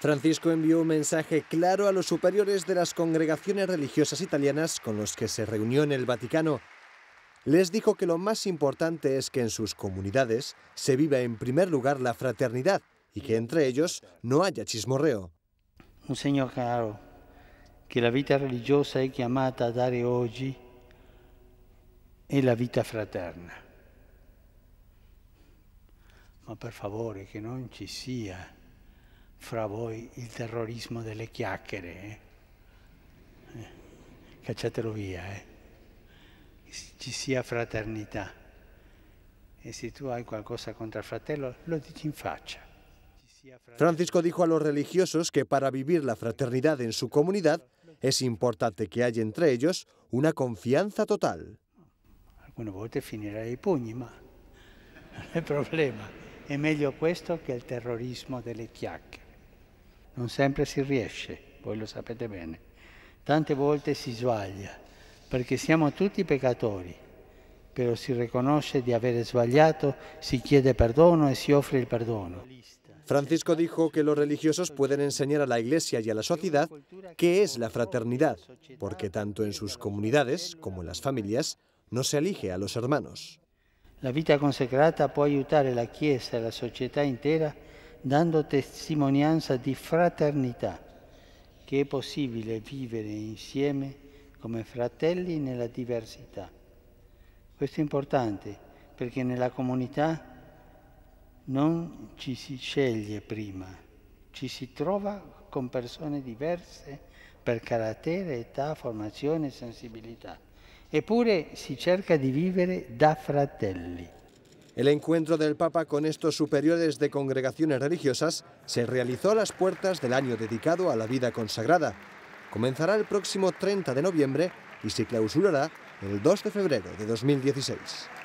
Francisco envió un mensaje claro a los superiores de las congregaciones religiosas italianas con los que se reunió en el Vaticano. Les dijo que lo más importante es que en sus comunidades se viva en primer lugar la fraternidad y que entre ellos no haya chismorreo. Un señor claro que la vida religiosa es llamada a dar hoy es la vida fraterna. Ma per favore, que no ci sia fra voi il terrorismo delle chiacchiere. Eh? Eh, cacciatelo via, eh? ci sia fraternità. E eh, se tu hai qualcosa contro fratello, lo dici in faccia. Francisco dijo a los religiosos que para vivir la fraternidad en su comunidad es importante que haya entre ellos una confianza total. Algunas veces finirá i pugni, ma No è problema. Es mejor esto que el terrorismo de las chiacchiere non sempre si riesce, voi lo sapete bene, tante volte si sbaglia, perché siamo tutti peccatori, però si riconosce di avere sbagliato, si chiede perdono e si offre il perdono. Francisco dijo que los religiosos pueden enseñar a la Iglesia y a la sociedad qué es la fraternidad, porque tanto en sus comunidades como en las familias no se elige a los hermanos. La vida consecrata puede ayudar a la Iglesia... y a la sociedad entera dando testimonianza di fraternità, che è possibile vivere insieme come fratelli nella diversità. Questo è importante perché nella comunità non ci si sceglie prima, ci si trova con persone diverse per carattere, età, formazione e sensibilità. Eppure si cerca di vivere da fratelli. El encuentro del Papa con estos superiores de congregaciones religiosas se realizó a las puertas del año dedicado a la vida consagrada. Comenzará el próximo 30 de noviembre y se clausurará el 2 de febrero de 2016.